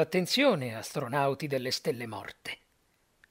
Attenzione, astronauti delle stelle morte.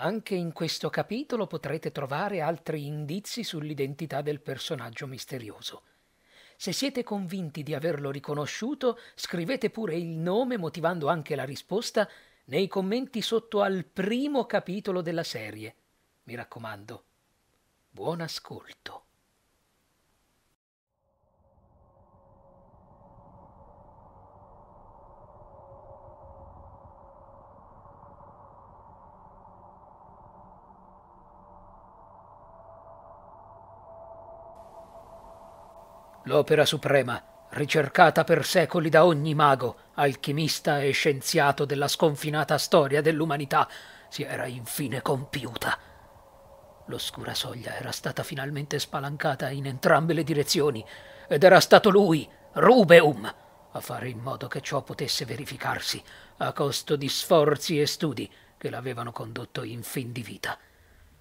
Anche in questo capitolo potrete trovare altri indizi sull'identità del personaggio misterioso. Se siete convinti di averlo riconosciuto, scrivete pure il nome motivando anche la risposta nei commenti sotto al primo capitolo della serie. Mi raccomando, buon ascolto. l'opera suprema, ricercata per secoli da ogni mago, alchimista e scienziato della sconfinata storia dell'umanità, si era infine compiuta. L'oscura soglia era stata finalmente spalancata in entrambe le direzioni ed era stato lui, Rubeum, a fare in modo che ciò potesse verificarsi, a costo di sforzi e studi che l'avevano condotto in fin di vita.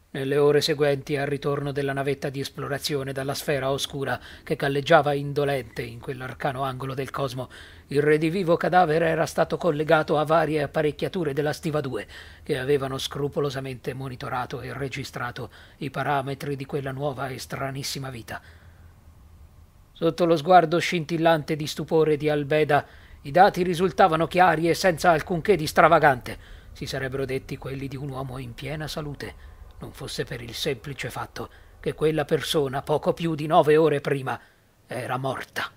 Nelle ore seguenti al ritorno della navetta di esplorazione dalla sfera oscura che galleggiava indolente in quell'arcano angolo del cosmo, il redivivo cadavere era stato collegato a varie apparecchiature della Stiva 2 che avevano scrupolosamente monitorato e registrato i parametri di quella nuova e stranissima vita. Sotto lo sguardo scintillante di stupore di Albeda, i dati risultavano chiari e senza alcunché di stravagante, si sarebbero detti quelli di un uomo in piena salute non fosse per il semplice fatto che quella persona poco più di nove ore prima era morta.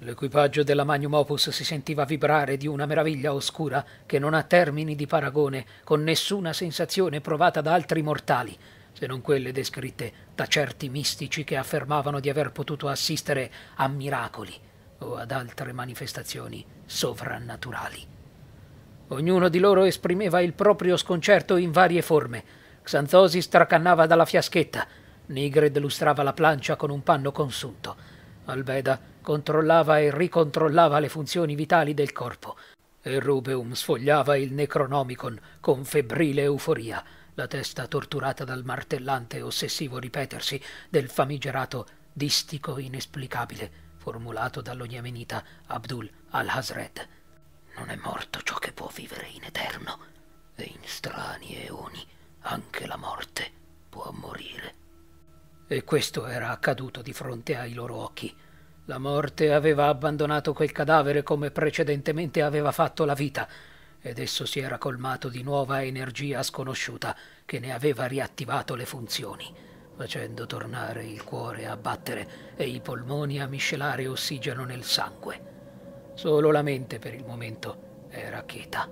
L'equipaggio della Magnum Opus si sentiva vibrare di una meraviglia oscura che non ha termini di paragone con nessuna sensazione provata da altri mortali, se non quelle descritte da certi mistici che affermavano di aver potuto assistere a miracoli o ad altre manifestazioni sovrannaturali. Ognuno di loro esprimeva il proprio sconcerto in varie forme, Xanthosi stracannava dalla fiaschetta. Nigred lustrava la plancia con un panno consunto. Albeda controllava e ricontrollava le funzioni vitali del corpo. E Rubeum sfogliava il Necronomicon con febbrile euforia, la testa torturata dal martellante ossessivo ripetersi del famigerato distico inesplicabile formulato dallo dall'ognemenita Abdul al-Hazred. Non è morto ciò che può vivere in eterno e in strani eoni E questo era accaduto di fronte ai loro occhi. La morte aveva abbandonato quel cadavere come precedentemente aveva fatto la vita, ed esso si era colmato di nuova energia sconosciuta che ne aveva riattivato le funzioni, facendo tornare il cuore a battere e i polmoni a miscelare ossigeno nel sangue. Solo la mente per il momento era cheta.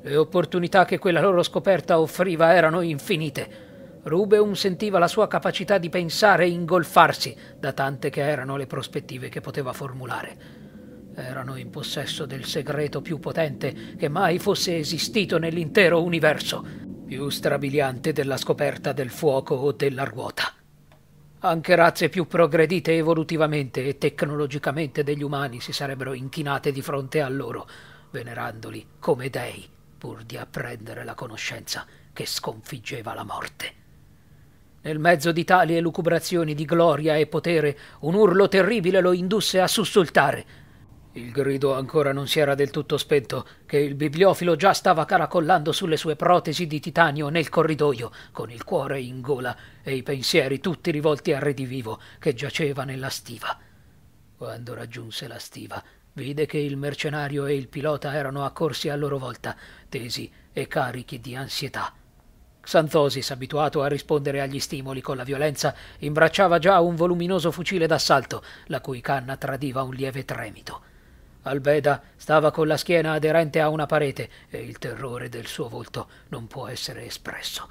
Le opportunità che quella loro scoperta offriva erano infinite Rubeum sentiva la sua capacità di pensare e ingolfarsi da tante che erano le prospettive che poteva formulare. Erano in possesso del segreto più potente che mai fosse esistito nell'intero universo, più strabiliante della scoperta del fuoco o della ruota. Anche razze più progredite evolutivamente e tecnologicamente degli umani si sarebbero inchinate di fronte a loro, venerandoli come dei, pur di apprendere la conoscenza che sconfiggeva la morte. Nel mezzo di tali elucubrazioni di gloria e potere, un urlo terribile lo indusse a sussultare. Il grido ancora non si era del tutto spento, che il bibliofilo già stava caracollando sulle sue protesi di titanio nel corridoio, con il cuore in gola e i pensieri tutti rivolti al redivivo che giaceva nella stiva. Quando raggiunse la stiva, vide che il mercenario e il pilota erano accorsi a loro volta, tesi e carichi di ansietà. Xanthosis, abituato a rispondere agli stimoli con la violenza, imbracciava già un voluminoso fucile d'assalto, la cui canna tradiva un lieve tremito. Albeda stava con la schiena aderente a una parete e il terrore del suo volto non può essere espresso.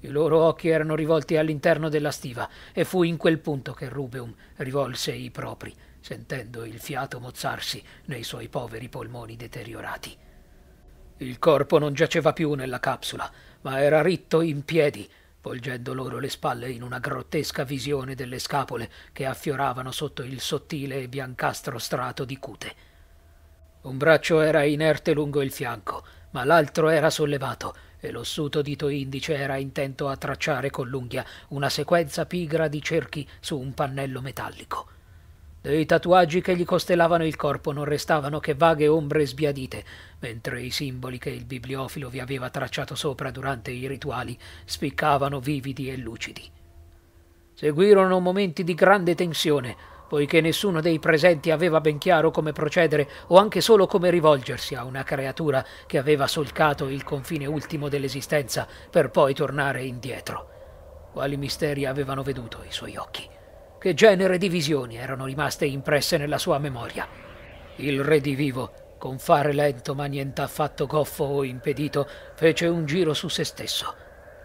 I loro occhi erano rivolti all'interno della stiva e fu in quel punto che Rubeum rivolse i propri, sentendo il fiato mozzarsi nei suoi poveri polmoni deteriorati. Il corpo non giaceva più nella capsula, ma era ritto in piedi, volgendo loro le spalle in una grottesca visione delle scapole che affioravano sotto il sottile e biancastro strato di cute. Un braccio era inerte lungo il fianco, ma l'altro era sollevato e l'ossuto dito indice era intento a tracciare con l'unghia una sequenza pigra di cerchi su un pannello metallico. Dei tatuaggi che gli costellavano il corpo non restavano che vaghe ombre sbiadite, mentre i simboli che il bibliofilo vi aveva tracciato sopra durante i rituali spiccavano vividi e lucidi. Seguirono momenti di grande tensione, poiché nessuno dei presenti aveva ben chiaro come procedere o anche solo come rivolgersi a una creatura che aveva solcato il confine ultimo dell'esistenza per poi tornare indietro. Quali misteri avevano veduto i suoi occhi? che genere di visioni erano rimaste impresse nella sua memoria. Il re di vivo, con fare lento ma nient'affatto goffo o impedito, fece un giro su se stesso.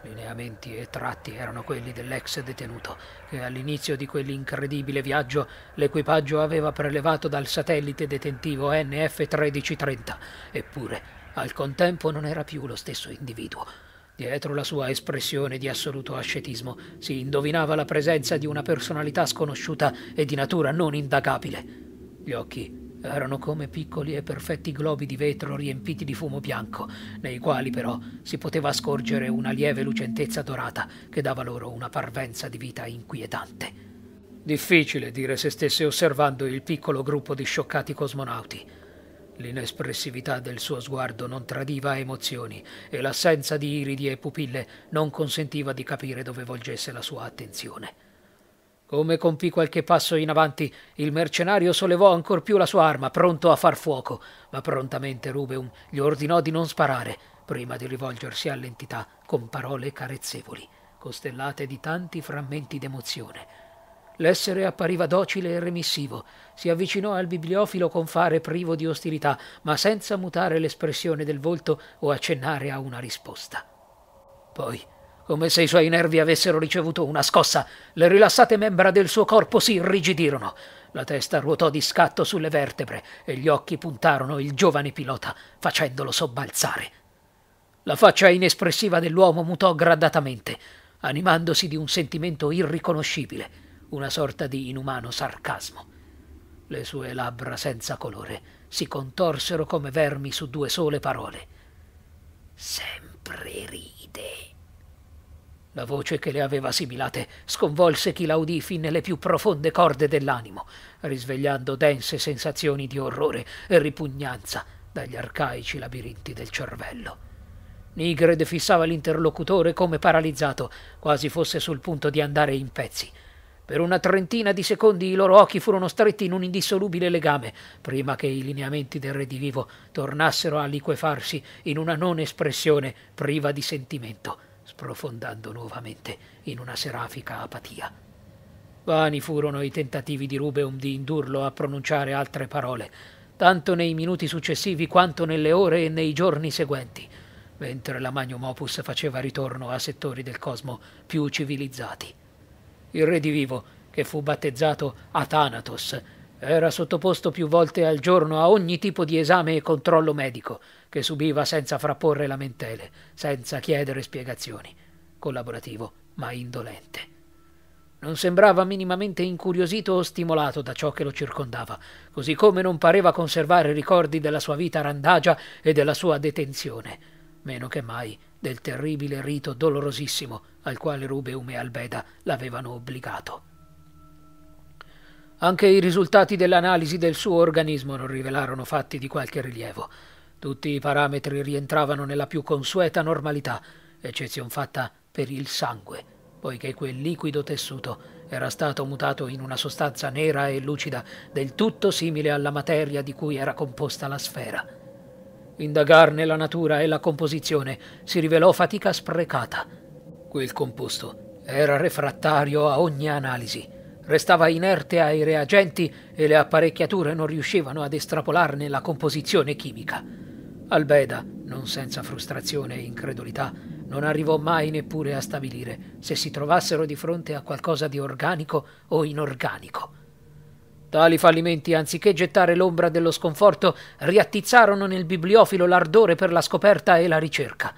Lineamenti e tratti erano quelli dell'ex detenuto, che all'inizio di quell'incredibile viaggio l'equipaggio aveva prelevato dal satellite detentivo NF 1330, eppure al contempo non era più lo stesso individuo. Dietro la sua espressione di assoluto ascetismo si indovinava la presenza di una personalità sconosciuta e di natura non indagabile. Gli occhi erano come piccoli e perfetti globi di vetro riempiti di fumo bianco, nei quali però si poteva scorgere una lieve lucentezza dorata che dava loro una parvenza di vita inquietante. Difficile dire se stesse osservando il piccolo gruppo di scioccati cosmonauti. L'inespressività del suo sguardo non tradiva emozioni e l'assenza di iridi e pupille non consentiva di capire dove volgesse la sua attenzione. Come compì qualche passo in avanti, il mercenario sollevò ancor più la sua arma, pronto a far fuoco, ma prontamente Rubeum gli ordinò di non sparare, prima di rivolgersi all'entità con parole carezzevoli, costellate di tanti frammenti d'emozione. L'essere appariva docile e remissivo. Si avvicinò al bibliofilo con fare privo di ostilità, ma senza mutare l'espressione del volto o accennare a una risposta. Poi, come se i suoi nervi avessero ricevuto una scossa, le rilassate membra del suo corpo si irrigidirono. La testa ruotò di scatto sulle vertebre e gli occhi puntarono il giovane pilota, facendolo sobbalzare. La faccia inespressiva dell'uomo mutò gradatamente, animandosi di un sentimento irriconoscibile una sorta di inumano sarcasmo. Le sue labbra senza colore si contorsero come vermi su due sole parole. Sempre ride. La voce che le aveva similate sconvolse chi la udì fin nelle più profonde corde dell'animo, risvegliando dense sensazioni di orrore e ripugnanza dagli arcaici labirinti del cervello. Nigred fissava l'interlocutore come paralizzato, quasi fosse sul punto di andare in pezzi. Per una trentina di secondi i loro occhi furono stretti in un indissolubile legame, prima che i lineamenti del redivivo tornassero a liquefarsi in una non espressione priva di sentimento, sprofondando nuovamente in una serafica apatia. Vani furono i tentativi di Rubeum di indurlo a pronunciare altre parole, tanto nei minuti successivi quanto nelle ore e nei giorni seguenti, mentre la Magnum Opus faceva ritorno a settori del cosmo più civilizzati il redivivo, che fu battezzato Athanatos, era sottoposto più volte al giorno a ogni tipo di esame e controllo medico, che subiva senza frapporre lamentele, senza chiedere spiegazioni. Collaborativo, ma indolente. Non sembrava minimamente incuriosito o stimolato da ciò che lo circondava, così come non pareva conservare ricordi della sua vita randagia e della sua detenzione. Meno che mai del terribile rito dolorosissimo al quale Rubeum e Albeda l'avevano obbligato. Anche i risultati dell'analisi del suo organismo non rivelarono fatti di qualche rilievo. Tutti i parametri rientravano nella più consueta normalità, eccezion fatta per il sangue, poiché quel liquido tessuto era stato mutato in una sostanza nera e lucida, del tutto simile alla materia di cui era composta la sfera. Indagarne la natura e la composizione si rivelò fatica sprecata. Quel composto era refrattario a ogni analisi, restava inerte ai reagenti e le apparecchiature non riuscivano ad estrapolarne la composizione chimica. Albeda, non senza frustrazione e incredulità, non arrivò mai neppure a stabilire se si trovassero di fronte a qualcosa di organico o inorganico. Tali fallimenti, anziché gettare l'ombra dello sconforto, riattizzarono nel bibliofilo l'ardore per la scoperta e la ricerca.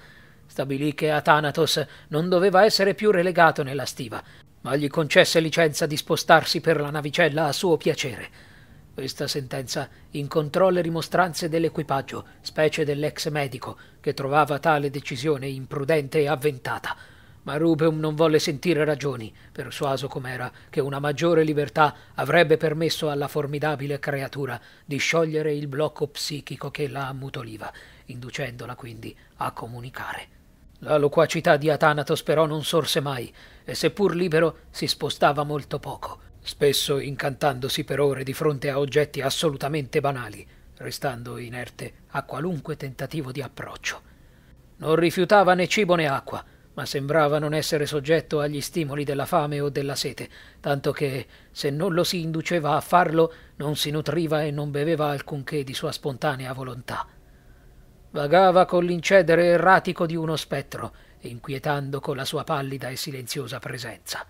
Stabilì che Athanatos non doveva essere più relegato nella stiva, ma gli concesse licenza di spostarsi per la navicella a suo piacere. Questa sentenza incontrò le rimostranze dell'equipaggio, specie dell'ex medico, che trovava tale decisione imprudente e avventata ma Rubeum non volle sentire ragioni, persuaso com'era che una maggiore libertà avrebbe permesso alla formidabile creatura di sciogliere il blocco psichico che la ammutoliva, inducendola quindi a comunicare. La loquacità di Atanatos però non sorse mai, e seppur libero si spostava molto poco, spesso incantandosi per ore di fronte a oggetti assolutamente banali, restando inerte a qualunque tentativo di approccio. Non rifiutava né cibo né acqua, ma sembrava non essere soggetto agli stimoli della fame o della sete, tanto che, se non lo si induceva a farlo, non si nutriva e non beveva alcunché di sua spontanea volontà. Vagava con l'incedere erratico di uno spettro, inquietando con la sua pallida e silenziosa presenza.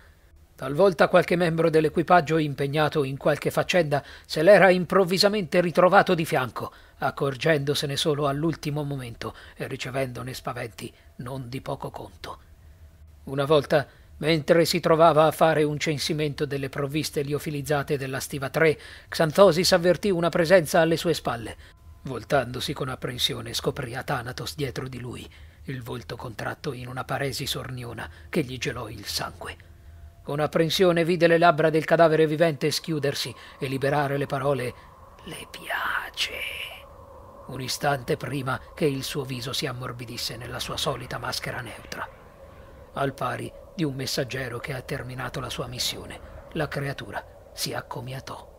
Talvolta qualche membro dell'equipaggio impegnato in qualche faccenda se l'era improvvisamente ritrovato di fianco, accorgendosene solo all'ultimo momento e ricevendone spaventi non di poco conto. Una volta, mentre si trovava a fare un censimento delle provviste liofilizzate della stiva 3, Xanthosis avvertì una presenza alle sue spalle. Voltandosi con apprensione, scoprì Atanatos dietro di lui, il volto contratto in una paresi sorniona che gli gelò il sangue. Con apprensione vide le labbra del cadavere vivente schiudersi e liberare le parole Le piace un istante prima che il suo viso si ammorbidisse nella sua solita maschera neutra. Al pari di un messaggero che ha terminato la sua missione, la creatura si accomiatò.